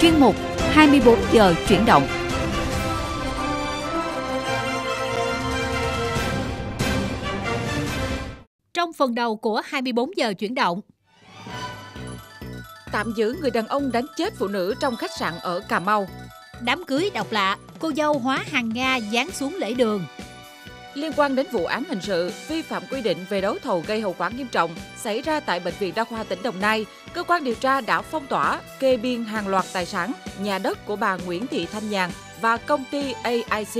chuyên mục 24 giờ chuyển động. Trong phần đầu của 24 giờ chuyển động, tạm giữ người đàn ông đánh chết phụ nữ trong khách sạn ở Cà Mau. Đám cưới độc lạ, cô dâu hóa hàng Nga dán xuống lễ đường liên quan đến vụ án hình sự vi phạm quy định về đấu thầu gây hậu quả nghiêm trọng xảy ra tại Bệnh viện Đa khoa tỉnh Đồng Nai, cơ quan điều tra đã phong tỏa, kê biên hàng loạt tài sản, nhà đất của bà Nguyễn Thị Thanh Nhàn và công ty AIC.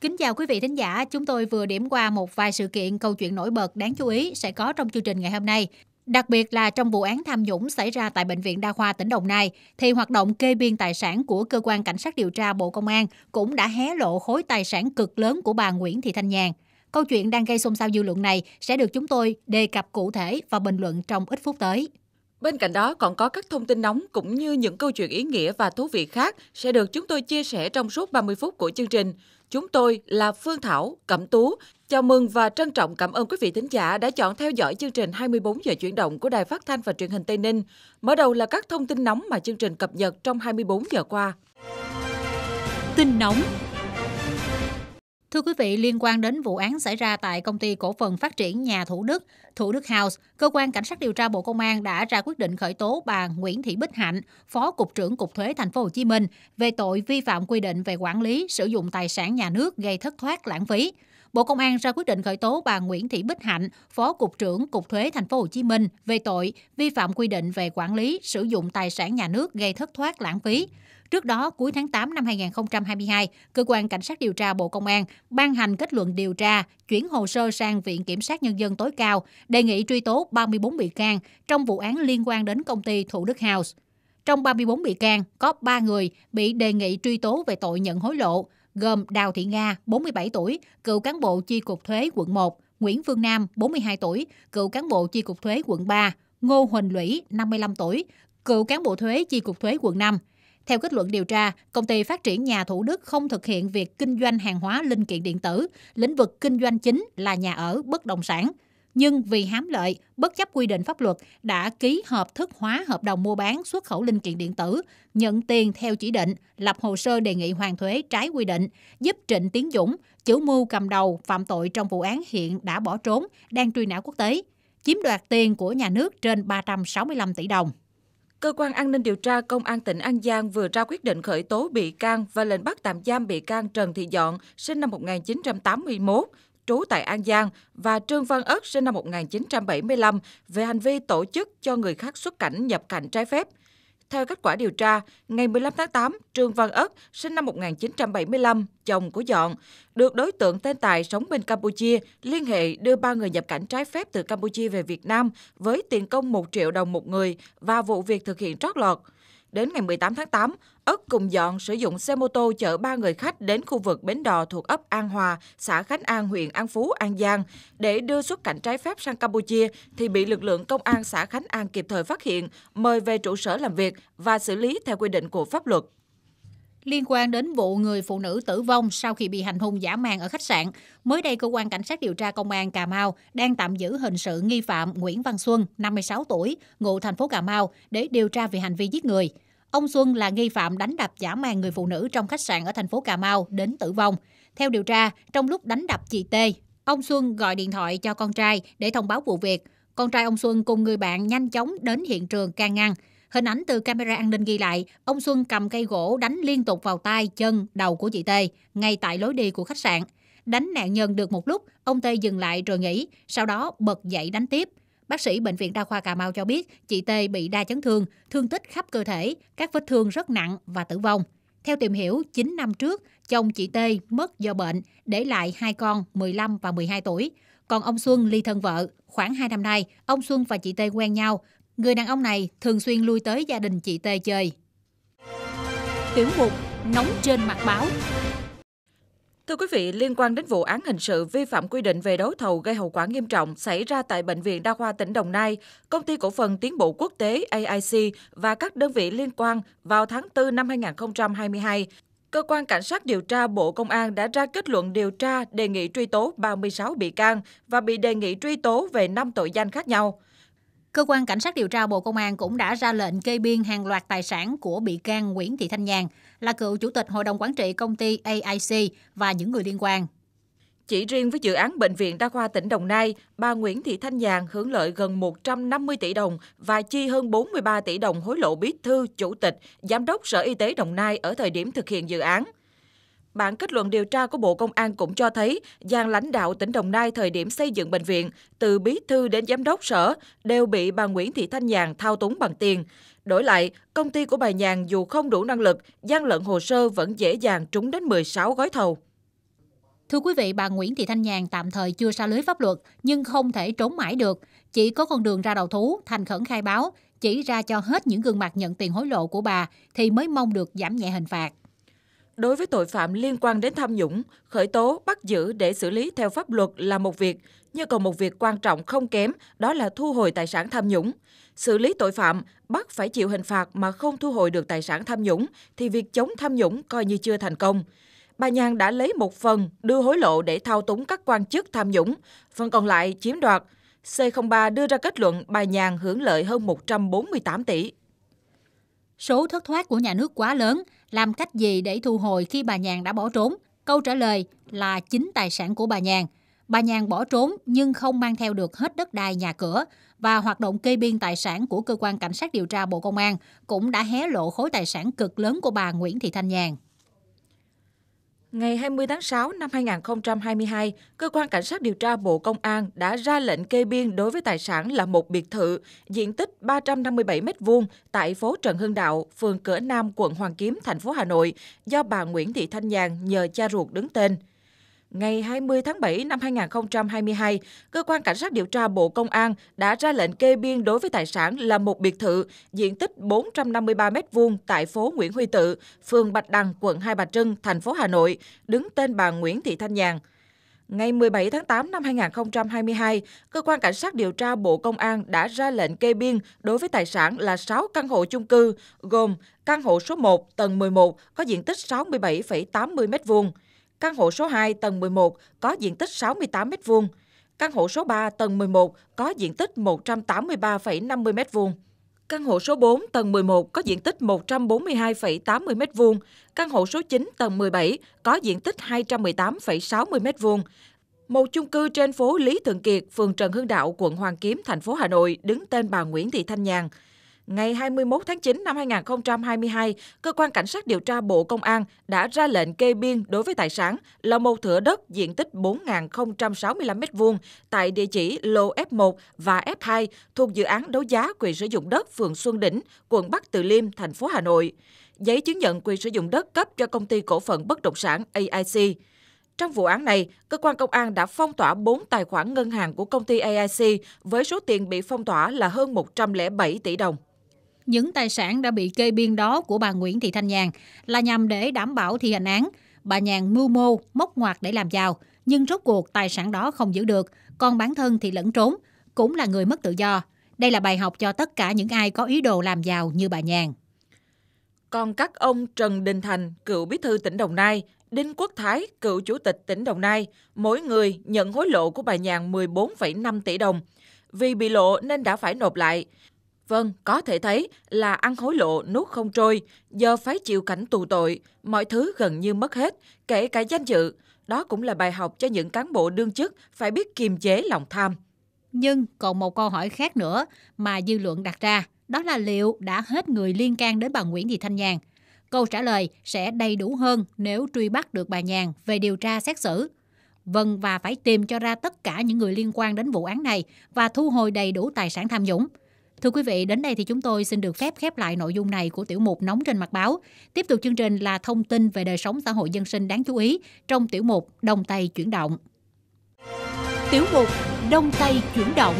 Kính chào quý vị thính giả, chúng tôi vừa điểm qua một vài sự kiện câu chuyện nổi bật đáng chú ý sẽ có trong chương trình ngày hôm nay. Đặc biệt là trong vụ án tham nhũng xảy ra tại Bệnh viện Đa khoa tỉnh Đồng Nai, thì hoạt động kê biên tài sản của Cơ quan Cảnh sát điều tra Bộ Công an cũng đã hé lộ khối tài sản cực lớn của bà Nguyễn Thị Thanh Nhàn. Câu chuyện đang gây xôn xao dư luận này sẽ được chúng tôi đề cập cụ thể và bình luận trong ít phút tới. Bên cạnh đó còn có các thông tin nóng cũng như những câu chuyện ý nghĩa và thú vị khác sẽ được chúng tôi chia sẻ trong suốt 30 phút của chương trình. Chúng tôi là Phương Thảo, Cẩm Tú. Chào mừng và trân trọng cảm ơn quý vị thính giả đã chọn theo dõi chương trình 24 giờ chuyển động của Đài Phát thanh và Truyền hình Tây Ninh. Mở đầu là các thông tin nóng mà chương trình cập nhật trong 24 giờ qua. Tin nóng Thưa quý vị, liên quan đến vụ án xảy ra tại công ty cổ phần phát triển nhà Thủ Đức, Thủ Đức House, cơ quan cảnh sát điều tra Bộ Công an đã ra quyết định khởi tố bà Nguyễn Thị Bích Hạnh, Phó cục trưởng Cục Thuế Thành phố Hồ Chí Minh về tội vi phạm quy định về quản lý sử dụng tài sản nhà nước gây thất thoát lãng phí. Bộ Công an ra quyết định khởi tố bà Nguyễn Thị Bích Hạnh, Phó cục trưởng Cục Thuế Thành phố Hồ Chí Minh về tội vi phạm quy định về quản lý sử dụng tài sản nhà nước gây thất thoát lãng phí. Trước đó, cuối tháng 8 năm 2022, cơ quan cảnh sát điều tra Bộ Công an ban hành kết luận điều tra, chuyển hồ sơ sang Viện kiểm sát nhân dân tối cao, đề nghị truy tố 34 bị can trong vụ án liên quan đến công ty Thủ Đức House. Trong 34 bị can, có 3 người bị đề nghị truy tố về tội nhận hối lộ, gồm Đào Thị Nga, 47 tuổi, cựu cán bộ chi cục thuế quận 1, Nguyễn Phương Nam, 42 tuổi, cựu cán bộ chi cục thuế quận 3, Ngô Huỳnh Lũy, 55 tuổi, cựu cán bộ thuế chi cục thuế quận 5. Theo kết luận điều tra, công ty phát triển nhà Thủ Đức không thực hiện việc kinh doanh hàng hóa linh kiện điện tử, lĩnh vực kinh doanh chính là nhà ở, bất động sản nhưng vì hám lợi, bất chấp quy định pháp luật, đã ký hợp thức hóa hợp đồng mua bán xuất khẩu linh kiện điện tử, nhận tiền theo chỉ định, lập hồ sơ đề nghị hoàn thuế trái quy định, giúp Trịnh Tiến Dũng, chủ mưu cầm đầu phạm tội trong vụ án hiện đã bỏ trốn, đang truy nã quốc tế, chiếm đoạt tiền của nhà nước trên 365 tỷ đồng. Cơ quan an ninh điều tra Công an tỉnh An Giang vừa ra quyết định khởi tố bị can và lệnh bắt tạm giam bị can Trần Thị Dọn, sinh năm 1981, trú tại An Giang và Trương Văn Ất sinh năm 1975 về hành vi tổ chức cho người khác xuất cảnh nhập cảnh trái phép. Theo kết quả điều tra, ngày 15 tháng 8, Trương Văn Ất, sinh năm 1975, chồng của Dọn, được đối tượng tên Tài sống bên Campuchia liên hệ đưa ba người nhập cảnh trái phép từ Campuchia về Việt Nam với tiền công 1 triệu đồng một người và vụ việc thực hiện trót lọt. Đến ngày 18 tháng 8, Ất cùng dọn sử dụng xe mô tô chở ba người khách đến khu vực bến đò thuộc ấp An Hòa, xã Khánh An, huyện An Phú, An Giang để đưa xuất cảnh trái phép sang Campuchia thì bị lực lượng công an xã Khánh An kịp thời phát hiện, mời về trụ sở làm việc và xử lý theo quy định của pháp luật. Liên quan đến vụ người phụ nữ tử vong sau khi bị hành hung giả man ở khách sạn, mới đây cơ quan cảnh sát điều tra công an Cà Mau đang tạm giữ hình sự nghi phạm Nguyễn Văn Xuân, 56 tuổi, ngụ thành phố Cà Mau để điều tra về hành vi giết người. Ông Xuân là nghi phạm đánh đập giả mang người phụ nữ trong khách sạn ở thành phố Cà Mau đến tử vong. Theo điều tra, trong lúc đánh đập chị T, ông Xuân gọi điện thoại cho con trai để thông báo vụ việc. Con trai ông Xuân cùng người bạn nhanh chóng đến hiện trường can ngăn. Hình ảnh từ camera an ninh ghi lại, ông Xuân cầm cây gỗ đánh liên tục vào tay, chân, đầu của chị T, ngay tại lối đi của khách sạn. Đánh nạn nhân được một lúc, ông T dừng lại rồi nghỉ, sau đó bật dậy đánh tiếp. Bác sĩ Bệnh viện Đa khoa Cà Mau cho biết chị Tê bị đa chấn thương, thương tích khắp cơ thể, các vết thương rất nặng và tử vong. Theo tìm hiểu, 9 năm trước, chồng chị Tê mất do bệnh, để lại hai con 15 và 12 tuổi. Còn ông Xuân ly thân vợ, khoảng 2 năm nay, ông Xuân và chị Tê quen nhau. Người đàn ông này thường xuyên lui tới gia đình chị Tê chơi. Tiểu mục Nóng trên mặt báo Thưa quý vị, liên quan đến vụ án hình sự vi phạm quy định về đấu thầu gây hậu quả nghiêm trọng xảy ra tại Bệnh viện Đa khoa tỉnh Đồng Nai, Công ty Cổ phần Tiến bộ Quốc tế AIC và các đơn vị liên quan vào tháng 4 năm 2022, Cơ quan Cảnh sát điều tra Bộ Công an đã ra kết luận điều tra đề nghị truy tố 36 bị can và bị đề nghị truy tố về 5 tội danh khác nhau. Cơ quan Cảnh sát điều tra Bộ Công an cũng đã ra lệnh kê biên hàng loạt tài sản của bị can Nguyễn Thị Thanh Nhàn, là cựu chủ tịch Hội đồng Quản trị công ty AIC và những người liên quan. Chỉ riêng với dự án Bệnh viện Đa khoa tỉnh Đồng Nai, bà Nguyễn Thị Thanh Nhàn hưởng lợi gần 150 tỷ đồng và chi hơn 43 tỷ đồng hối lộ bí thư, chủ tịch, giám đốc Sở Y tế Đồng Nai ở thời điểm thực hiện dự án. Bản kết luận điều tra của Bộ Công an cũng cho thấy gian lãnh đạo tỉnh Đồng Nai thời điểm xây dựng bệnh viện, từ bí thư đến giám đốc sở đều bị bà Nguyễn Thị Thanh Nhàn thao túng bằng tiền. Đổi lại, công ty của bà Nhàn dù không đủ năng lực, gian lận hồ sơ vẫn dễ dàng trúng đến 16 gói thầu. Thưa quý vị, bà Nguyễn Thị Thanh Nhàn tạm thời chưa xa lưới pháp luật nhưng không thể trốn mãi được. Chỉ có con đường ra đầu thú, thành khẩn khai báo, chỉ ra cho hết những gương mặt nhận tiền hối lộ của bà thì mới mong được giảm nhẹ hình phạt đối với tội phạm liên quan đến tham nhũng, khởi tố, bắt giữ để xử lý theo pháp luật là một việc, nhưng còn một việc quan trọng không kém đó là thu hồi tài sản tham nhũng. Xử lý tội phạm, bắt phải chịu hình phạt mà không thu hồi được tài sản tham nhũng thì việc chống tham nhũng coi như chưa thành công. Bà Nhàn đã lấy một phần đưa hối lộ để thao túng các quan chức tham nhũng, phần còn lại chiếm đoạt. C03 đưa ra kết luận bà Nhàn hưởng lợi hơn 148 tỷ. Số thất thoát của nhà nước quá lớn, làm cách gì để thu hồi khi bà Nhàn đã bỏ trốn? Câu trả lời là chính tài sản của bà Nhàn. Bà Nhàn bỏ trốn nhưng không mang theo được hết đất đai nhà cửa và hoạt động kê biên tài sản của cơ quan cảnh sát điều tra Bộ Công an cũng đã hé lộ khối tài sản cực lớn của bà Nguyễn Thị Thanh Nhàn. Ngày 20 tháng 6 năm 2022, Cơ quan Cảnh sát điều tra Bộ Công an đã ra lệnh kê biên đối với tài sản là một biệt thự, diện tích 357m2 tại phố Trần Hưng Đạo, phường Cửa Nam, quận Hoàng Kiếm, thành phố Hà Nội, do bà Nguyễn Thị Thanh Nhàn nhờ cha ruột đứng tên. Ngày 20 tháng 7 năm 2022, Cơ quan Cảnh sát điều tra Bộ Công an đã ra lệnh kê biên đối với tài sản là một biệt thự diện tích 453 m2 tại phố Nguyễn Huy Tự, phường Bạch Đằng, quận Hai Bà Trưng, thành phố Hà Nội, đứng tên bà Nguyễn Thị Thanh Nhàn. Ngày 17 tháng 8 năm 2022, Cơ quan Cảnh sát điều tra Bộ Công an đã ra lệnh kê biên đối với tài sản là 6 căn hộ chung cư, gồm căn hộ số 1 tầng 11 có diện tích 67,80 m2, Căn hộ số 2 tầng 11 có diện tích 68 m2. Căn hộ số 3 tầng 11 có diện tích 183,50 m2. Căn hộ số 4 tầng 11 có diện tích 142,80 m2, căn hộ số 9 tầng 17 có diện tích 218,60 m2. Một chung cư trên phố Lý Thường Kiệt, phường Trần Hưng Đạo, quận Hoàng Kiếm, thành phố Hà Nội đứng tên bà Nguyễn Thị Thanh Nhàn. Ngày 21 tháng 9 năm 2022, Cơ quan Cảnh sát điều tra Bộ Công an đã ra lệnh kê biên đối với tài sản là một thửa đất diện tích 4.065 m2 tại địa chỉ Lô F1 và F2 thuộc dự án đấu giá quyền sử dụng đất phường Xuân Đỉnh, quận Bắc Từ Liêm, thành phố Hà Nội. Giấy chứng nhận quyền sử dụng đất cấp cho công ty cổ phần bất động sản AIC. Trong vụ án này, cơ quan công an đã phong tỏa 4 tài khoản ngân hàng của công ty AIC với số tiền bị phong tỏa là hơn 107 tỷ đồng những tài sản đã bị kê biên đó của bà Nguyễn Thị Thanh Nhàn là nhằm để đảm bảo thi hành án. Bà Nhàn mưu mô, móc ngoặt để làm giàu, nhưng rốt cuộc tài sản đó không giữ được, còn bản thân thì lẫn trốn, cũng là người mất tự do. Đây là bài học cho tất cả những ai có ý đồ làm giàu như bà Nhàn. Còn các ông Trần Đình Thành, cựu bí thư tỉnh Đồng Nai, Đinh Quốc Thái, cựu chủ tịch tỉnh Đồng Nai, mỗi người nhận hối lộ của bà Nhàn 14,5 tỷ đồng. Vì bị lộ nên đã phải nộp lại. Vâng, có thể thấy là ăn hối lộ nuốt không trôi, giờ phải chịu cảnh tù tội, mọi thứ gần như mất hết, kể cả danh dự. Đó cũng là bài học cho những cán bộ đương chức phải biết kiềm chế lòng tham. Nhưng còn một câu hỏi khác nữa mà dư luận đặt ra, đó là liệu đã hết người liên can đến bà Nguyễn Thị Thanh Nhàn? Câu trả lời sẽ đầy đủ hơn nếu truy bắt được bà Nhàn về điều tra xét xử. Vâng và phải tìm cho ra tất cả những người liên quan đến vụ án này và thu hồi đầy đủ tài sản tham nhũng – Thưa quý vị, đến đây thì chúng tôi xin được phép khép lại nội dung này của tiểu mục Nóng trên mặt báo. Tiếp tục chương trình là thông tin về đời sống xã hội dân sinh đáng chú ý trong tiểu mục Đông Tây chuyển động. Tiểu mục Đông Tây chuyển động.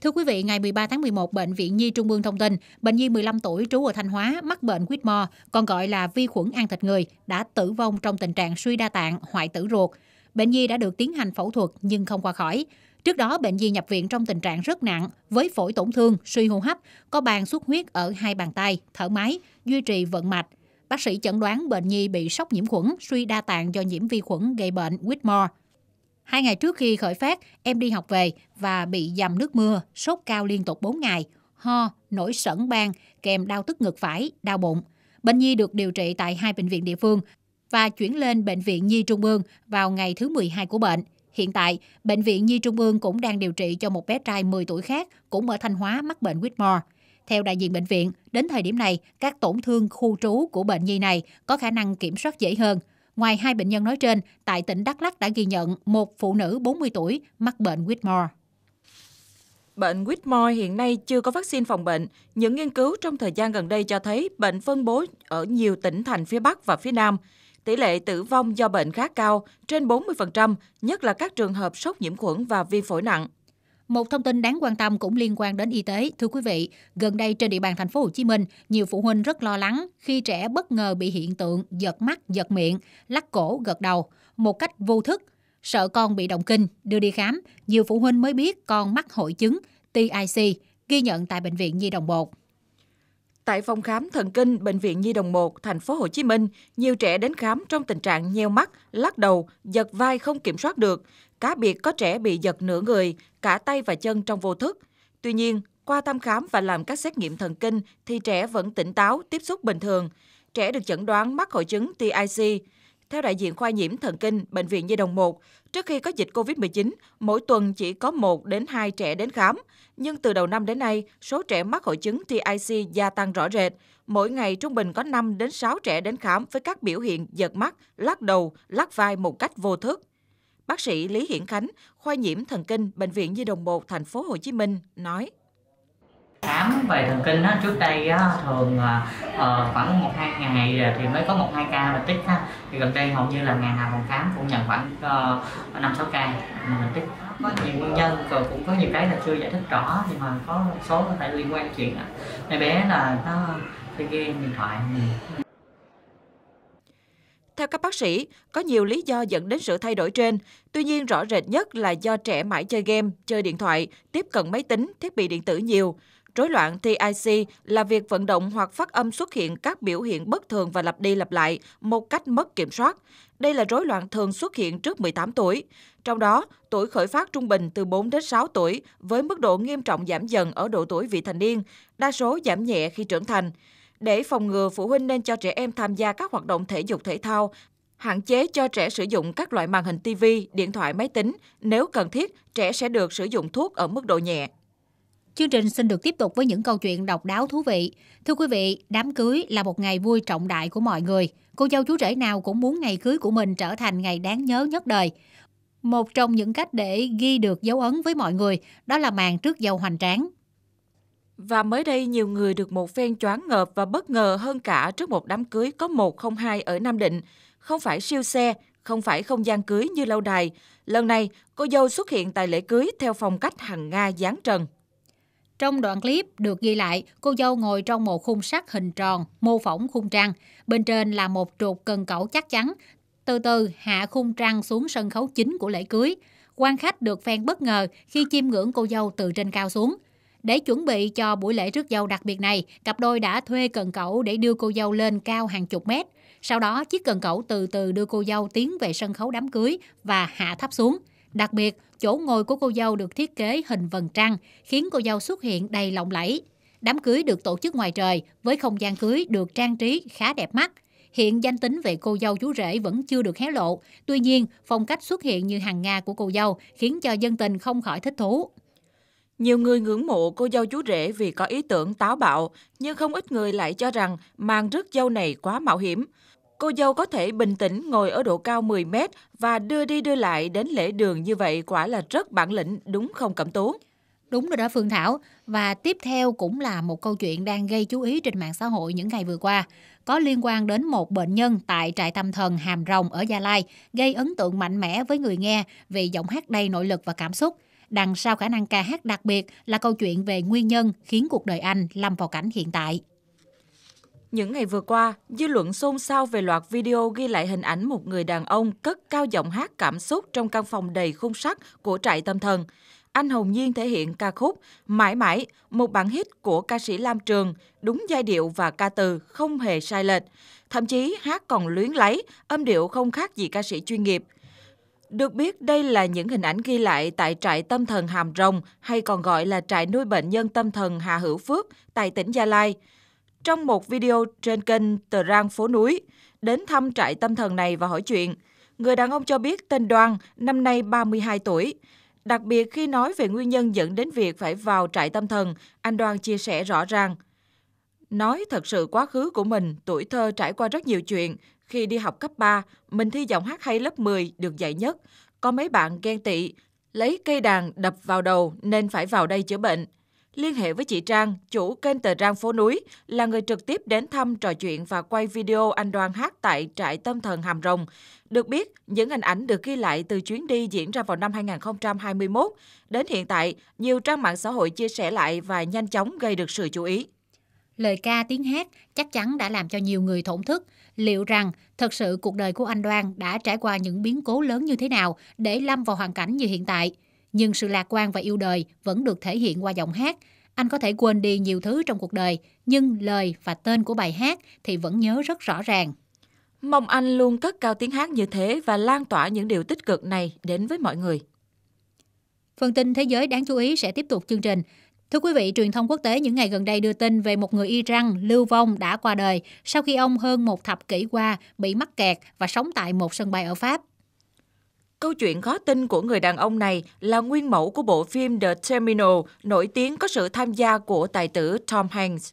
Thưa quý vị, ngày 13 tháng 11, Bệnh viện Nhi Trung ương thông tin, bệnh nhi 15 tuổi trú ở Thanh Hóa mắc bệnh Whitmore, còn gọi là vi khuẩn ăn thịt người, đã tử vong trong tình trạng suy đa tạng, hoại tử ruột. Bệnh nhi đã được tiến hành phẫu thuật nhưng không qua khỏi. Trước đó, bệnh nhi nhập viện trong tình trạng rất nặng, với phổi tổn thương, suy hô hấp, có bàn xuất huyết ở hai bàn tay, thở máy, duy trì vận mạch. Bác sĩ chẩn đoán bệnh nhi bị sốc nhiễm khuẩn, suy đa tạng do nhiễm vi khuẩn gây bệnh Whitmore. Hai ngày trước khi khởi phát, em đi học về và bị dầm nước mưa, sốt cao liên tục 4 ngày, ho, nổi sẩn ban, kèm đau tức ngực phải, đau bụng. Bệnh nhi được điều trị tại hai bệnh viện địa phương và chuyển lên Bệnh viện Nhi Trung ương vào ngày thứ 12 của bệnh. Hiện tại, Bệnh viện Nhi Trung ương cũng đang điều trị cho một bé trai 10 tuổi khác cũng ở Thanh Hóa mắc bệnh Whitmore. Theo đại diện bệnh viện, đến thời điểm này, các tổn thương khu trú của bệnh nhi này có khả năng kiểm soát dễ hơn. Ngoài hai bệnh nhân nói trên, tại tỉnh Đắk lắc đã ghi nhận một phụ nữ 40 tuổi mắc bệnh Whitmore. Bệnh Whitmore hiện nay chưa có vaccine phòng bệnh. Những nghiên cứu trong thời gian gần đây cho thấy bệnh phân bố ở nhiều tỉnh thành phía Bắc và phía Nam – tỷ lệ tử vong do bệnh khá cao, trên 40%, nhất là các trường hợp sốc nhiễm khuẩn và viêm phổi nặng. Một thông tin đáng quan tâm cũng liên quan đến y tế. Thưa quý vị, gần đây trên địa bàn thành phố Hồ Chí Minh, nhiều phụ huynh rất lo lắng khi trẻ bất ngờ bị hiện tượng giật mắt, giật miệng, lắc cổ, gật đầu một cách vô thức, sợ con bị động kinh, đưa đi khám, nhiều phụ huynh mới biết con mắc hội chứng TIC, ghi nhận tại bệnh viện Nhi đồng 1. Tại phòng khám thần kinh bệnh viện Nhi đồng 1 thành phố Hồ Chí Minh, nhiều trẻ đến khám trong tình trạng nheo mắt, lắc đầu, giật vai không kiểm soát được, cá biệt có trẻ bị giật nửa người, cả tay và chân trong vô thức. Tuy nhiên, qua thăm khám và làm các xét nghiệm thần kinh thì trẻ vẫn tỉnh táo, tiếp xúc bình thường. Trẻ được chẩn đoán mắc hội chứng TIC. Theo đại diện khoa nhiễm thần kinh Bệnh viện Nhi đồng 1, trước khi có dịch COVID-19, mỗi tuần chỉ có 1 đến 2 trẻ đến khám. Nhưng từ đầu năm đến nay, số trẻ mắc hội chứng TIC gia tăng rõ rệt. Mỗi ngày trung bình có 5 đến 6 trẻ đến khám với các biểu hiện giật mắt, lắc đầu, lắc vai một cách vô thức. Bác sĩ Lý Hiển Khánh, khoa nhiễm thần kinh Bệnh viện Nhi đồng 1 thành phố Hồ Chí Minh nói: khám về thần kinh á, trước đây á, thường à, ờ, khoảng một hai ngày thì mới có một hai ca mình tích ha thì gần đây hầu như là ngày nào phòng khám cũng nhận khoảng ờ, năm sáu ca mình tích có nhiều nguyên nhân rồi cũng có nhiều cái là chưa giải thích rõ nhưng mà có một số có thể liên quan chuyện là Mấy bé là nó chơi game điện thoại nhiều ừ. theo các bác sĩ, có nhiều lý do dẫn đến sự thay đổi trên. Tuy nhiên, rõ rệt nhất là do trẻ mãi chơi game, chơi điện thoại, tiếp cận máy tính, thiết bị điện tử nhiều. Rối loạn TIC là việc vận động hoặc phát âm xuất hiện các biểu hiện bất thường và lặp đi lặp lại một cách mất kiểm soát. Đây là rối loạn thường xuất hiện trước 18 tuổi. Trong đó, tuổi khởi phát trung bình từ 4 đến 6 tuổi với mức độ nghiêm trọng giảm dần ở độ tuổi vị thành niên, đa số giảm nhẹ khi trưởng thành. Để phòng ngừa, phụ huynh nên cho trẻ em tham gia các hoạt động thể dục thể thao, hạn chế cho trẻ sử dụng các loại màn hình TV, điện thoại máy tính. Nếu cần thiết, trẻ sẽ được sử dụng thuốc ở mức độ nhẹ. Chương trình xin được tiếp tục với những câu chuyện độc đáo thú vị. Thưa quý vị, đám cưới là một ngày vui trọng đại của mọi người. Cô dâu chú rể nào cũng muốn ngày cưới của mình trở thành ngày đáng nhớ nhất đời. Một trong những cách để ghi được dấu ấn với mọi người đó là màn trước dâu hoành tráng. Và mới đây nhiều người được một phen choáng ngợp và bất ngờ hơn cả trước một đám cưới có 102 ở Nam Định. Không phải siêu xe, không phải không gian cưới như lâu đài. Lần này, cô dâu xuất hiện tại lễ cưới theo phong cách hằng Nga dán trần. Trong đoạn clip được ghi lại, cô dâu ngồi trong một khung sắt hình tròn, mô phỏng khung trăng. Bên trên là một trục cần cẩu chắc chắn, từ từ hạ khung trăng xuống sân khấu chính của lễ cưới. Quan khách được phen bất ngờ khi chiêm ngưỡng cô dâu từ trên cao xuống. Để chuẩn bị cho buổi lễ rước dâu đặc biệt này, cặp đôi đã thuê cần cẩu để đưa cô dâu lên cao hàng chục mét. Sau đó, chiếc cần cẩu từ từ đưa cô dâu tiến về sân khấu đám cưới và hạ thấp xuống – Đặc biệt, chỗ ngồi của cô dâu được thiết kế hình vần trăng, khiến cô dâu xuất hiện đầy lộng lẫy. Đám cưới được tổ chức ngoài trời, với không gian cưới được trang trí khá đẹp mắt. Hiện danh tính về cô dâu chú rể vẫn chưa được hé lộ. Tuy nhiên, phong cách xuất hiện như hàng Nga của cô dâu khiến cho dân tình không khỏi thích thú. Nhiều người ngưỡng mộ cô dâu chú rể vì có ý tưởng táo bạo, nhưng không ít người lại cho rằng màn rước dâu này quá mạo hiểm cô dâu có thể bình tĩnh ngồi ở độ cao 10 mét và đưa đi đưa lại đến lễ đường như vậy quả là rất bản lĩnh, đúng không Cẩm Tú? Đúng rồi đó Phương Thảo. Và tiếp theo cũng là một câu chuyện đang gây chú ý trên mạng xã hội những ngày vừa qua. Có liên quan đến một bệnh nhân tại trại tâm thần Hàm Rồng ở Gia Lai gây ấn tượng mạnh mẽ với người nghe vì giọng hát đầy nội lực và cảm xúc. Đằng sau khả năng ca hát đặc biệt là câu chuyện về nguyên nhân khiến cuộc đời anh lâm vào cảnh hiện tại. Những ngày vừa qua, dư luận xôn xao về loạt video ghi lại hình ảnh một người đàn ông cất cao giọng hát cảm xúc trong căn phòng đầy khung sắt của trại tâm thần. Anh Hồng Nhiên thể hiện ca khúc Mãi mãi, một bản hit của ca sĩ Lam Trường, đúng giai điệu và ca từ không hề sai lệch. Thậm chí hát còn luyến lấy, âm điệu không khác gì ca sĩ chuyên nghiệp. Được biết, đây là những hình ảnh ghi lại tại trại tâm thần Hàm Rồng hay còn gọi là trại nuôi bệnh nhân tâm thần Hà Hữu Phước tại tỉnh Gia Lai trong một video trên kênh Tờ Rang Phố Núi, đến thăm trại tâm thần này và hỏi chuyện. Người đàn ông cho biết tên Đoan, năm nay 32 tuổi. Đặc biệt khi nói về nguyên nhân dẫn đến việc phải vào trại tâm thần, anh Đoan chia sẻ rõ ràng. Nói thật sự quá khứ của mình, tuổi thơ trải qua rất nhiều chuyện. Khi đi học cấp 3, mình thi giọng hát hay lớp 10 được dạy nhất. Có mấy bạn ghen tị, lấy cây đàn đập vào đầu nên phải vào đây chữa bệnh liên hệ với chị Trang, chủ kênh tờ Trang Phố Núi, là người trực tiếp đến thăm trò chuyện và quay video anh Đoan hát tại trại tâm thần Hàm Rồng. Được biết, những hình ảnh được ghi lại từ chuyến đi diễn ra vào năm 2021. Đến hiện tại, nhiều trang mạng xã hội chia sẻ lại và nhanh chóng gây được sự chú ý. Lời ca tiếng hát chắc chắn đã làm cho nhiều người thổn thức. Liệu rằng thật sự cuộc đời của anh Đoan đã trải qua những biến cố lớn như thế nào để lâm vào hoàn cảnh như hiện tại? nhưng sự lạc quan và yêu đời vẫn được thể hiện qua giọng hát. Anh có thể quên đi nhiều thứ trong cuộc đời, nhưng lời và tên của bài hát thì vẫn nhớ rất rõ ràng. Mong anh luôn cất cao tiếng hát như thế và lan tỏa những điều tích cực này đến với mọi người. Phần tin thế giới đáng chú ý sẽ tiếp tục chương trình. Thưa quý vị, truyền thông quốc tế những ngày gần đây đưa tin về một người Iran lưu vong đã qua đời sau khi ông hơn một thập kỷ qua bị mắc kẹt và sống tại một sân bay ở Pháp. Câu chuyện khó tin của người đàn ông này là nguyên mẫu của bộ phim The Terminal, nổi tiếng có sự tham gia của tài tử Tom Hanks.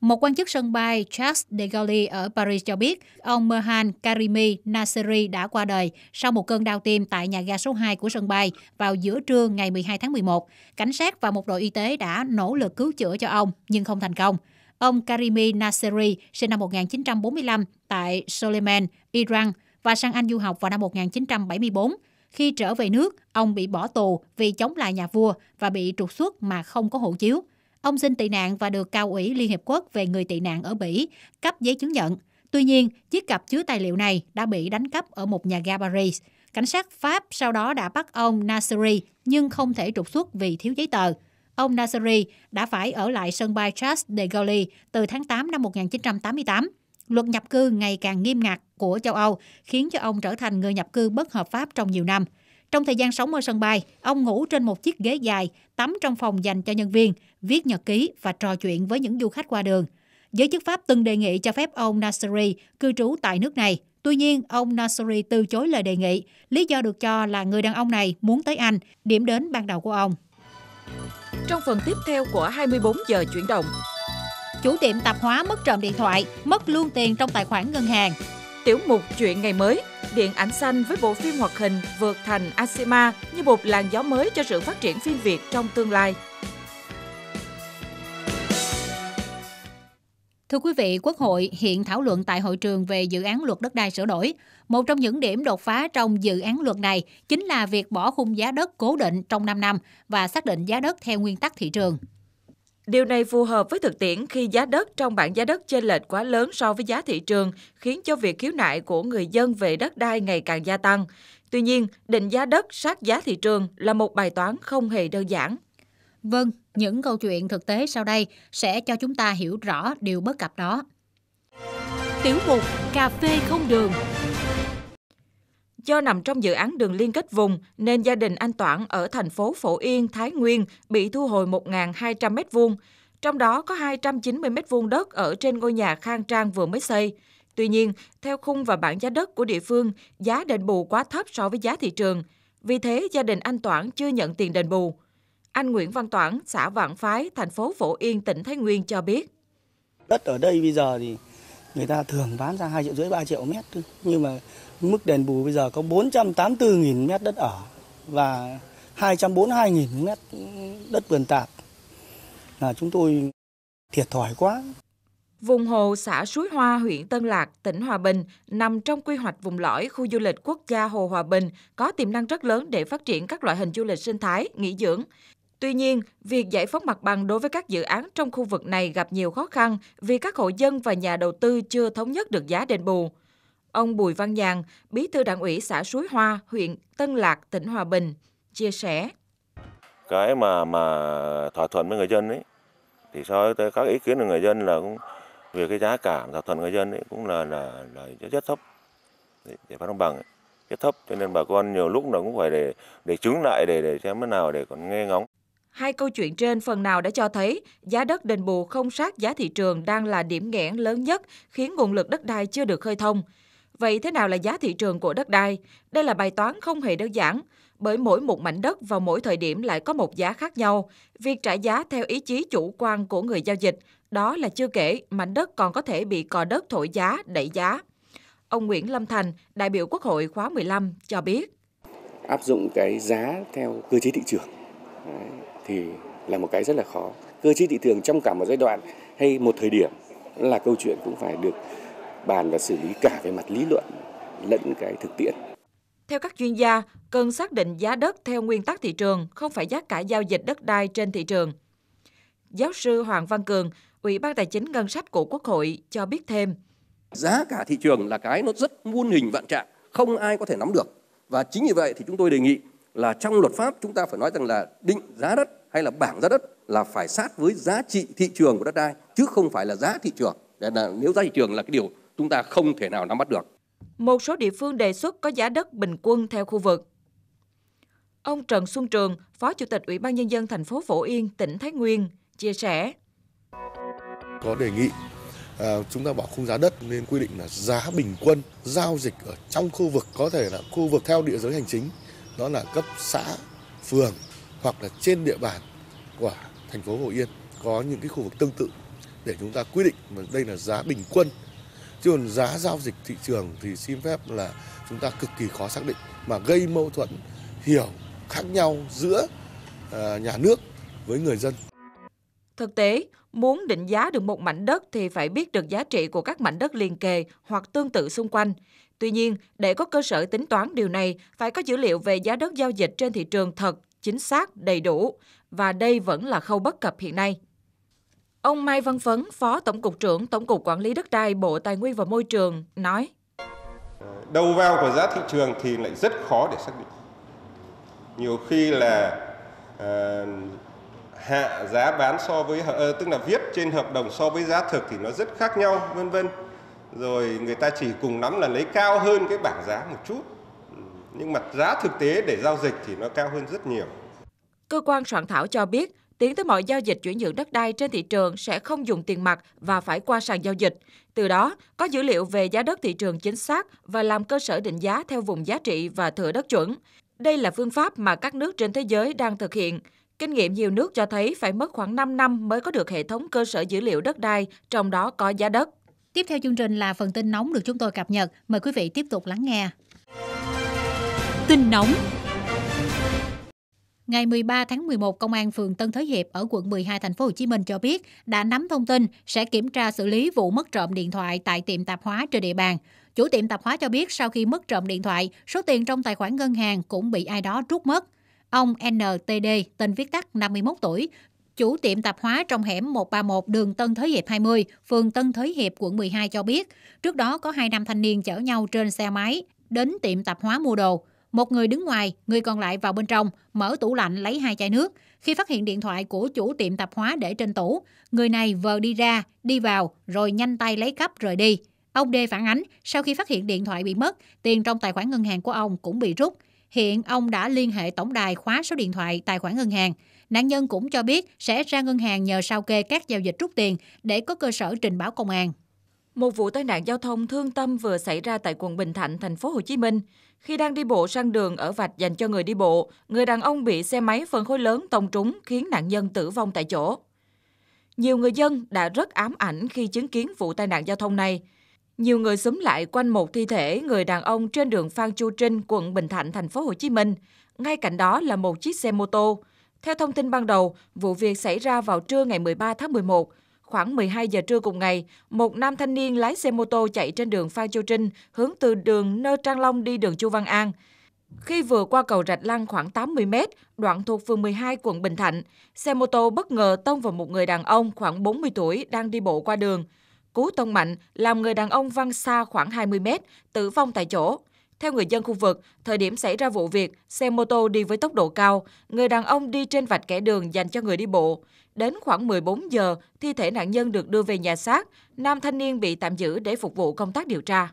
Một quan chức sân bay Charles de Gaulle ở Paris cho biết ông Merhan Karimi Nasseri đã qua đời sau một cơn đau tim tại nhà ga số 2 của sân bay vào giữa trưa ngày 12 tháng 11. Cảnh sát và một đội y tế đã nỗ lực cứu chữa cho ông nhưng không thành công. Ông Karimi Nasseri, sinh năm 1945 tại Soleiman, Iran, và sang Anh du học vào năm 1974. Khi trở về nước, ông bị bỏ tù vì chống lại nhà vua và bị trục xuất mà không có hộ chiếu. Ông xin tị nạn và được cao ủy Liên Hiệp Quốc về người tị nạn ở Bỉ cấp giấy chứng nhận. Tuy nhiên, chiếc cặp chứa tài liệu này đã bị đánh cắp ở một nhà ga Paris. Cảnh sát Pháp sau đó đã bắt ông Nasri nhưng không thể trục xuất vì thiếu giấy tờ. Ông Nasri đã phải ở lại sân bay Charles de Gaulle từ tháng 8 năm 1988. Luật nhập cư ngày càng nghiêm ngặt của châu Âu khiến cho ông trở thành người nhập cư bất hợp pháp trong nhiều năm. Trong thời gian sống ở sân bay, ông ngủ trên một chiếc ghế dài, tắm trong phòng dành cho nhân viên, viết nhật ký và trò chuyện với những du khách qua đường. Giới chức Pháp từng đề nghị cho phép ông Nasri cư trú tại nước này. Tuy nhiên, ông Nasri từ chối lời đề nghị, lý do được cho là người đàn ông này muốn tới Anh, điểm đến ban đầu của ông. Trong phần tiếp theo của 24 giờ chuyển động, chủ tiệm tạp hóa mất trộm điện thoại, mất luôn tiền trong tài khoản ngân hàng. Tiểu mục chuyện ngày mới, điện ảnh xanh với bộ phim hoạt hình vượt thành Asima như một làn gió mới cho sự phát triển phim Việt trong tương lai. Thưa quý vị, Quốc hội hiện thảo luận tại hội trường về dự án luật đất đai sửa đổi. Một trong những điểm đột phá trong dự án luật này chính là việc bỏ khung giá đất cố định trong 5 năm và xác định giá đất theo nguyên tắc thị trường. Điều này phù hợp với thực tiễn khi giá đất trong bảng giá đất chênh lệch quá lớn so với giá thị trường, khiến cho việc khiếu nại của người dân về đất đai ngày càng gia tăng. Tuy nhiên, định giá đất sát giá thị trường là một bài toán không hề đơn giản. Vâng, những câu chuyện thực tế sau đây sẽ cho chúng ta hiểu rõ điều bất cập đó. Tiểu mục Cà phê không đường Do nằm trong dự án đường liên kết vùng nên gia đình anh Toản ở thành phố Phổ Yên, Thái Nguyên bị thu hồi 1.200 m2, trong đó có 290 m2 đất ở trên ngôi nhà khang trang vừa mới xây. Tuy nhiên, theo khung và bảng giá đất của địa phương, giá đền bù quá thấp so với giá thị trường. Vì thế, gia đình anh Toản chưa nhận tiền đền bù. Anh Nguyễn Văn Toản, xã Vạn Phái, thành phố Phổ Yên, tỉnh Thái Nguyên cho biết. Đất ở đây bây giờ thì người ta thường bán ra 2 triệu rưỡi 3 triệu mét thôi. Nhưng mà Mức đền bù bây giờ có 484.000 mét đất ở và 242.000 mét đất vườn tạp. Là chúng tôi thiệt thòi quá. Vùng hồ xã Suối Hoa, huyện Tân Lạc, tỉnh Hòa Bình nằm trong quy hoạch vùng lõi khu du lịch quốc gia Hồ Hòa Bình có tiềm năng rất lớn để phát triển các loại hình du lịch sinh thái, nghỉ dưỡng. Tuy nhiên, việc giải phóng mặt bằng đối với các dự án trong khu vực này gặp nhiều khó khăn vì các hộ dân và nhà đầu tư chưa thống nhất được giá đền bù. Ông Bùi Văn Giang, bí thư đảng ủy xã Suối Hoa, huyện Tân Lạc, tỉnh Hòa Bình, chia sẻ. Cái mà mà thỏa thuận với người dân ấy, thì so với các ý kiến của người dân là cũng về cái giá cả thỏa thuận người dân ấy cũng là là, là rất, thấp để phát đồng bằng ấy, rất thấp cho nên bà con nhiều lúc là cũng phải để để chứng lại để để xem thế nào để còn nghe ngóng Hai câu chuyện trên phần nào đã cho thấy giá đất đền bù không sát giá thị trường đang là điểm nghẽn lớn nhất khiến nguồn lực đất đai chưa được khơi thông. Vậy thế nào là giá thị trường của đất đai? Đây là bài toán không hề đơn giản, bởi mỗi một mảnh đất vào mỗi thời điểm lại có một giá khác nhau. Việc trả giá theo ý chí chủ quan của người giao dịch, đó là chưa kể mảnh đất còn có thể bị cò đất thổi giá, đẩy giá. Ông Nguyễn Lâm Thành, đại biểu Quốc hội khóa 15 cho biết. Áp dụng cái giá theo cơ chế thị trường Đấy, thì là một cái rất là khó. Cơ chế thị trường trong cả một giai đoạn hay một thời điểm là câu chuyện cũng phải được bàn và xử lý cả về mặt lý luận lẫn cái thực tiễn. Theo các chuyên gia, cần xác định giá đất theo nguyên tắc thị trường, không phải giá cả giao dịch đất đai trên thị trường. Giáo sư Hoàng Văn Cường, Ủy ban Tài chính Ngân sách của Quốc hội cho biết thêm. Giá cả thị trường là cái nó rất muôn hình vạn trạng, không ai có thể nắm được. Và chính vì vậy thì chúng tôi đề nghị là trong luật pháp chúng ta phải nói rằng là định giá đất hay là bảng giá đất là phải sát với giá trị thị trường của đất đai chứ không phải là giá thị trường. Để là nếu giá thị trường là cái điều chúng ta không thể nào nắm bắt được. Một số địa phương đề xuất có giá đất bình quân theo khu vực. Ông Trần Xuân Trường, Phó Chủ tịch Ủy ban Nhân dân thành phố Phổ Yên, tỉnh Thái Nguyên, chia sẻ. Có đề nghị à, chúng ta bỏ khung giá đất nên quy định là giá bình quân giao dịch ở trong khu vực có thể là khu vực theo địa giới hành chính đó là cấp xã phường hoặc là trên địa bàn của thành phố Hồ Yên có những cái khu vực tương tự để chúng ta quy định đây là giá bình quân Chứ còn giá giao dịch thị trường thì xin phép là chúng ta cực kỳ khó xác định mà gây mâu thuẫn hiểu khác nhau giữa ờ, nhà nước với người dân. Thực tế, muốn định giá được một mảnh đất thì phải biết được giá trị của các mảnh đất liền kề hoặc tương tự xung quanh. Tuy nhiên, để có cơ sở tính toán điều này, phải có dữ liệu về giá đất giao dịch trên thị trường thật, chính xác, đầy đủ. Và đây vẫn là khâu bất cập hiện nay. Ông Mai Văn Phấn, Phó Tổng cục trưởng Tổng cục Quản lý Đất đai Bộ Tài nguyên và Môi trường nói. Đầu vào của giá thị trường thì lại rất khó để xác định. Nhiều khi là à, hạ giá bán so với ờ, tức là viết trên hợp đồng so với giá thực thì nó rất khác nhau vân vân. Rồi người ta chỉ cùng lắm là lấy cao hơn cái bảng giá một chút. Nhưng mà giá thực tế để giao dịch thì nó cao hơn rất nhiều. Cơ quan soạn thảo cho biết tiến tới mọi giao dịch chuyển nhượng đất đai trên thị trường sẽ không dùng tiền mặt và phải qua sàn giao dịch. Từ đó, có dữ liệu về giá đất thị trường chính xác và làm cơ sở định giá theo vùng giá trị và thửa đất chuẩn. Đây là phương pháp mà các nước trên thế giới đang thực hiện. Kinh nghiệm nhiều nước cho thấy phải mất khoảng 5 năm mới có được hệ thống cơ sở dữ liệu đất đai, trong đó có giá đất. Tiếp theo chương trình là phần tin nóng được chúng tôi cập nhật. Mời quý vị tiếp tục lắng nghe. Tin nóng Ngày 13 tháng 11, Công an phường Tân Thới Hiệp ở quận 12 thành phố Hồ Chí Minh cho biết đã nắm thông tin sẽ kiểm tra xử lý vụ mất trộm điện thoại tại tiệm tạp hóa trên địa bàn. Chủ tiệm tạp hóa cho biết sau khi mất trộm điện thoại, số tiền trong tài khoản ngân hàng cũng bị ai đó rút mất. Ông NTD, tên viết tắt 51 tuổi, chủ tiệm tạp hóa trong hẻm 131 đường Tân Thới Hiệp 20, phường Tân Thới Hiệp, quận 12 cho biết, trước đó có hai nam thanh niên chở nhau trên xe máy đến tiệm tạp hóa mua đồ. Một người đứng ngoài, người còn lại vào bên trong, mở tủ lạnh lấy hai chai nước. Khi phát hiện điện thoại của chủ tiệm tạp hóa để trên tủ, người này vờ đi ra, đi vào, rồi nhanh tay lấy cắp rồi đi. Ông D phản ánh, sau khi phát hiện điện thoại bị mất, tiền trong tài khoản ngân hàng của ông cũng bị rút. Hiện ông đã liên hệ tổng đài khóa số điện thoại tài khoản ngân hàng. Nạn nhân cũng cho biết sẽ ra ngân hàng nhờ sao kê các giao dịch rút tiền để có cơ sở trình báo công an. Một vụ tai nạn giao thông thương tâm vừa xảy ra tại quận Bình Thạnh, thành phố Hồ Chí Minh. Khi đang đi bộ sang đường ở vạch dành cho người đi bộ, người đàn ông bị xe máy phân khối lớn tông trúng khiến nạn nhân tử vong tại chỗ. Nhiều người dân đã rất ám ảnh khi chứng kiến vụ tai nạn giao thông này. Nhiều người xúm lại quanh một thi thể người đàn ông trên đường Phan Chu Trinh, quận Bình Thạnh, thành phố Hồ Chí Minh. Ngay cạnh đó là một chiếc xe mô tô. Theo thông tin ban đầu, vụ việc xảy ra vào trưa ngày 13 tháng 11 khoảng 12 giờ trưa cùng ngày, một nam thanh niên lái xe mô tô chạy trên đường Phan Châu Trinh hướng từ đường Nơ Trang Long đi đường Chu Văn An. Khi vừa qua cầu Rạch Lăng khoảng 80 mét, đoạn thuộc phường 12 quận Bình Thạnh, xe mô tô bất ngờ tông vào một người đàn ông khoảng 40 tuổi đang đi bộ qua đường. Cú tông mạnh làm người đàn ông văng xa khoảng 20 mét, tử vong tại chỗ. Theo người dân khu vực, thời điểm xảy ra vụ việc, xe mô tô đi với tốc độ cao, người đàn ông đi trên vạch kẻ đường dành cho người đi bộ. Đến khoảng 14 giờ, thi thể nạn nhân được đưa về nhà xác, nam thanh niên bị tạm giữ để phục vụ công tác điều tra.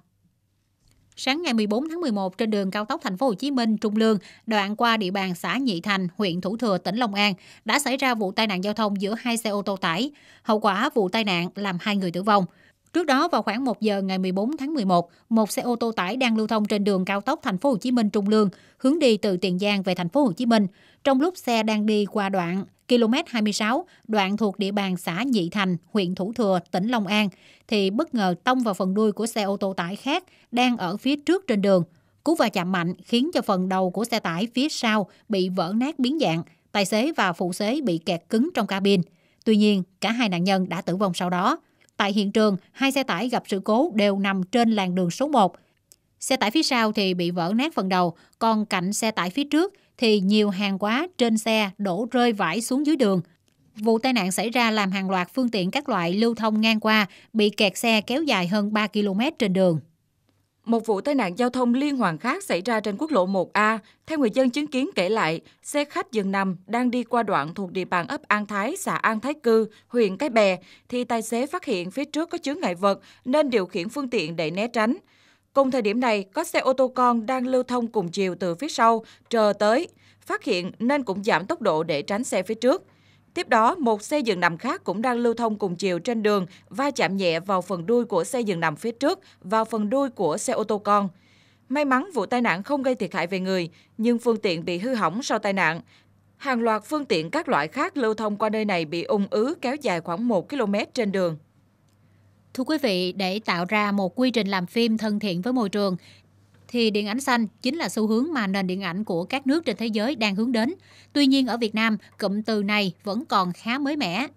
Sáng ngày 14 tháng 11 trên đường cao tốc thành phố Hồ Chí Minh Trung Lương, đoạn qua địa bàn xã Nhị Thành, huyện Thủ Thừa, tỉnh Long An đã xảy ra vụ tai nạn giao thông giữa hai xe ô tô tải. Hậu quả vụ tai nạn làm hai người tử vong. Trước đó vào khoảng 1 giờ ngày 14 tháng 11, một xe ô tô tải đang lưu thông trên đường cao tốc thành phố Hồ Chí Minh Trung Lương, hướng đi từ Tiền Giang về thành phố Hồ Chí Minh. Trong lúc xe đang đi qua đoạn km 26, đoạn thuộc địa bàn xã Nhị Thành, huyện Thủ Thừa, tỉnh Long An, thì bất ngờ tông vào phần đuôi của xe ô tô tải khác đang ở phía trước trên đường. Cú va chạm mạnh khiến cho phần đầu của xe tải phía sau bị vỡ nát biến dạng, tài xế và phụ xế bị kẹt cứng trong cabin. Tuy nhiên, cả hai nạn nhân đã tử vong sau đó. Tại hiện trường, hai xe tải gặp sự cố đều nằm trên làn đường số 1. Xe tải phía sau thì bị vỡ nát phần đầu, còn cạnh xe tải phía trước thì nhiều hàng hóa trên xe đổ rơi vãi xuống dưới đường. Vụ tai nạn xảy ra làm hàng loạt phương tiện các loại lưu thông ngang qua bị kẹt xe kéo dài hơn 3 km trên đường. Một vụ tai nạn giao thông liên hoàn khác xảy ra trên quốc lộ 1A. Theo người dân chứng kiến kể lại, xe khách dừng nằm đang đi qua đoạn thuộc địa bàn ấp An Thái, xã An Thái Cư, huyện Cái Bè, thì tài xế phát hiện phía trước có chướng ngại vật nên điều khiển phương tiện để né tránh. Cùng thời điểm này, có xe ô tô con đang lưu thông cùng chiều từ phía sau, chờ tới, phát hiện nên cũng giảm tốc độ để tránh xe phía trước. Tiếp đó, một xe dừng nằm khác cũng đang lưu thông cùng chiều trên đường, va chạm nhẹ vào phần đuôi của xe dừng nằm phía trước và phần đuôi của xe ô tô con. May mắn vụ tai nạn không gây thiệt hại về người, nhưng phương tiện bị hư hỏng sau tai nạn. Hàng loạt phương tiện các loại khác lưu thông qua nơi này bị ung ứ kéo dài khoảng 1 km trên đường. Thưa quý vị, để tạo ra một quy trình làm phim thân thiện với môi trường, thì điện ảnh xanh chính là xu hướng mà nền điện ảnh của các nước trên thế giới đang hướng đến. Tuy nhiên ở Việt Nam, cụm từ này vẫn còn khá mới mẻ.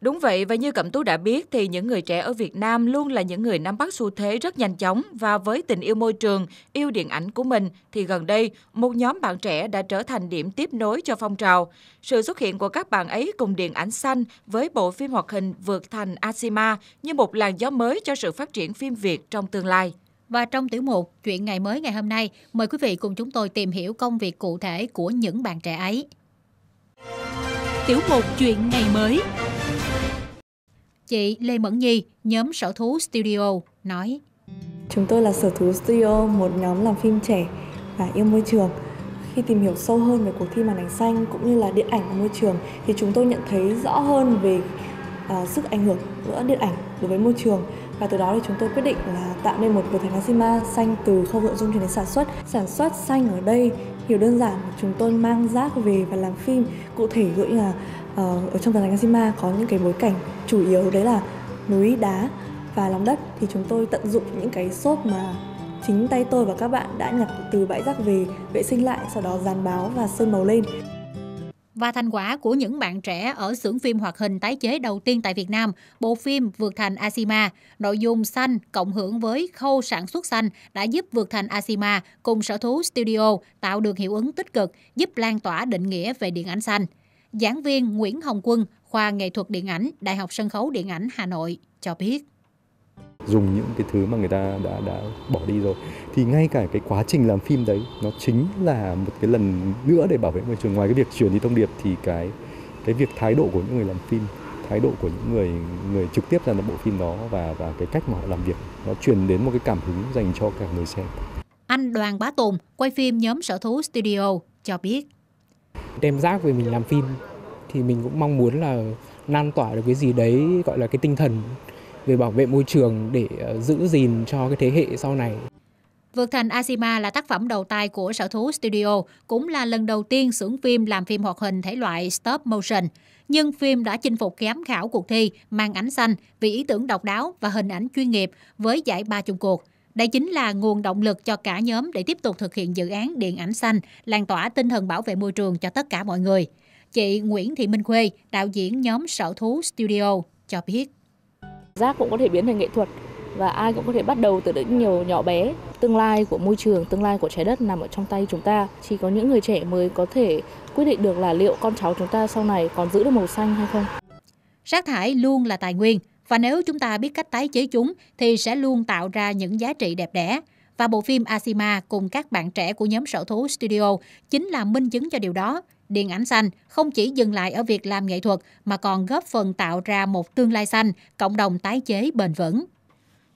Đúng vậy, và như Cẩm Tú đã biết thì những người trẻ ở Việt Nam luôn là những người nắm bắt xu thế rất nhanh chóng và với tình yêu môi trường, yêu điện ảnh của mình thì gần đây một nhóm bạn trẻ đã trở thành điểm tiếp nối cho phong trào. Sự xuất hiện của các bạn ấy cùng điện ảnh xanh với bộ phim hoạt hình Vượt thành Asima như một làn gió mới cho sự phát triển phim Việt trong tương lai. Và trong tiểu mục Chuyện ngày mới ngày hôm nay, mời quý vị cùng chúng tôi tìm hiểu công việc cụ thể của những bạn trẻ ấy. Tiểu mục Chuyện ngày mới Chị Lê Mẫn Nhi, nhóm sở thú Studio, nói Chúng tôi là sở thú Studio, một nhóm làm phim trẻ và yêu môi trường khi tìm hiểu sâu hơn về cuộc thi màn ảnh xanh cũng như là điện ảnh và môi trường thì chúng tôi nhận thấy rõ hơn về uh, sức ảnh hưởng giữa điện ảnh đối với môi trường và từ đó thì chúng tôi quyết định là tạo nên một vườn thạch Najima xanh từ khâu nội dung cho đến sản xuất sản xuất xanh ở đây hiểu đơn giản chúng tôi mang rác về và làm phim cụ thể ví dụ như là ờ, ở trong vườn thạch Najima có những cái bối cảnh chủ yếu đấy là núi đá và lòng đất thì chúng tôi tận dụng những cái xốp mà chính tay tôi và các bạn đã nhặt từ bãi rác về vệ sinh lại sau đó dán báo và sơn màu lên và thành quả của những bạn trẻ ở xưởng phim hoạt hình tái chế đầu tiên tại Việt Nam, bộ phim Vượt Thành Asima, nội dung xanh cộng hưởng với khâu sản xuất xanh đã giúp Vượt Thành Asima cùng sở thú studio tạo được hiệu ứng tích cực, giúp lan tỏa định nghĩa về điện ảnh xanh. Giảng viên Nguyễn Hồng Quân, khoa nghệ thuật điện ảnh, Đại học Sân khấu Điện ảnh Hà Nội cho biết dùng những cái thứ mà người ta đã đã bỏ đi rồi thì ngay cả cái quá trình làm phim đấy nó chính là một cái lần nữa để bảo vệ môi trường ngoài cái việc truyền đi thông điệp thì cái cái việc thái độ của những người làm phim thái độ của những người người trực tiếp làm bộ phim đó và và cái cách mà họ làm việc nó truyền đến một cái cảm hứng dành cho cả người xem. Anh Đoàn Bá Tùng quay phim nhóm sở thú Studio cho biết đem rác về mình làm phim thì mình cũng mong muốn là lan tỏa được cái gì đấy gọi là cái tinh thần về bảo vệ môi trường để ờ, giữ gìn cho cái thế hệ sau này. Vượt thành Asima là tác phẩm đầu tay của Sở Thú Studio, cũng là lần đầu tiên xưởng phim làm phim hoạt hình thể loại stop motion. Nhưng phim đã chinh phục giám khảo cuộc thi mang ánh xanh vì ý tưởng độc đáo và hình ảnh chuyên nghiệp với giải ba chung cuộc. Đây chính là nguồn động lực cho cả nhóm để tiếp tục thực hiện dự án Điện ảnh xanh, lan tỏa tinh thần bảo vệ môi trường cho tất cả mọi người. Chị Nguyễn Thị Minh Khuê, đạo diễn nhóm Sở Thú Studio, cho biết rác cũng có thể biến thành nghệ thuật và ai cũng có thể bắt đầu từ những nhiều nhỏ bé tương lai của môi trường tương lai của trái đất nằm ở trong tay chúng ta chỉ có những người trẻ mới có thể quyết định được là liệu con cháu chúng ta sau này còn giữ được màu xanh hay không rác thải luôn là tài nguyên và nếu chúng ta biết cách tái chế chúng thì sẽ luôn tạo ra những giá trị đẹp đẽ và bộ phim Asima cùng các bạn trẻ của nhóm sở thú Studio chính là minh chứng cho điều đó Điện ảnh xanh không chỉ dừng lại ở việc làm nghệ thuật mà còn góp phần tạo ra một tương lai xanh, cộng đồng tái chế bền vững.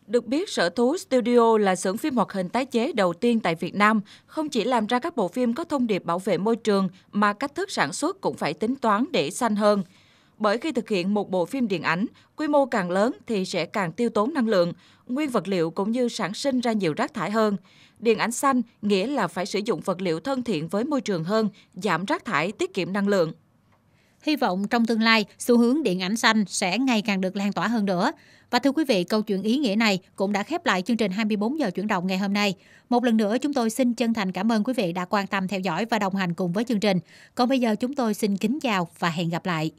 Được biết, Sở Thú Studio là xưởng phim hoạt hình tái chế đầu tiên tại Việt Nam, không chỉ làm ra các bộ phim có thông điệp bảo vệ môi trường mà cách thức sản xuất cũng phải tính toán để xanh hơn. Bởi khi thực hiện một bộ phim điện ảnh, quy mô càng lớn thì sẽ càng tiêu tốn năng lượng, nguyên vật liệu cũng như sản sinh ra nhiều rác thải hơn. Điện ảnh xanh nghĩa là phải sử dụng vật liệu thân thiện với môi trường hơn, giảm rác thải, tiết kiệm năng lượng. Hy vọng trong tương lai, xu hướng điện ảnh xanh sẽ ngày càng được lan tỏa hơn nữa. Và thưa quý vị, câu chuyện ý nghĩa này cũng đã khép lại chương trình 24 giờ chuyển động ngày hôm nay. Một lần nữa, chúng tôi xin chân thành cảm ơn quý vị đã quan tâm theo dõi và đồng hành cùng với chương trình. Còn bây giờ, chúng tôi xin kính chào và hẹn gặp lại.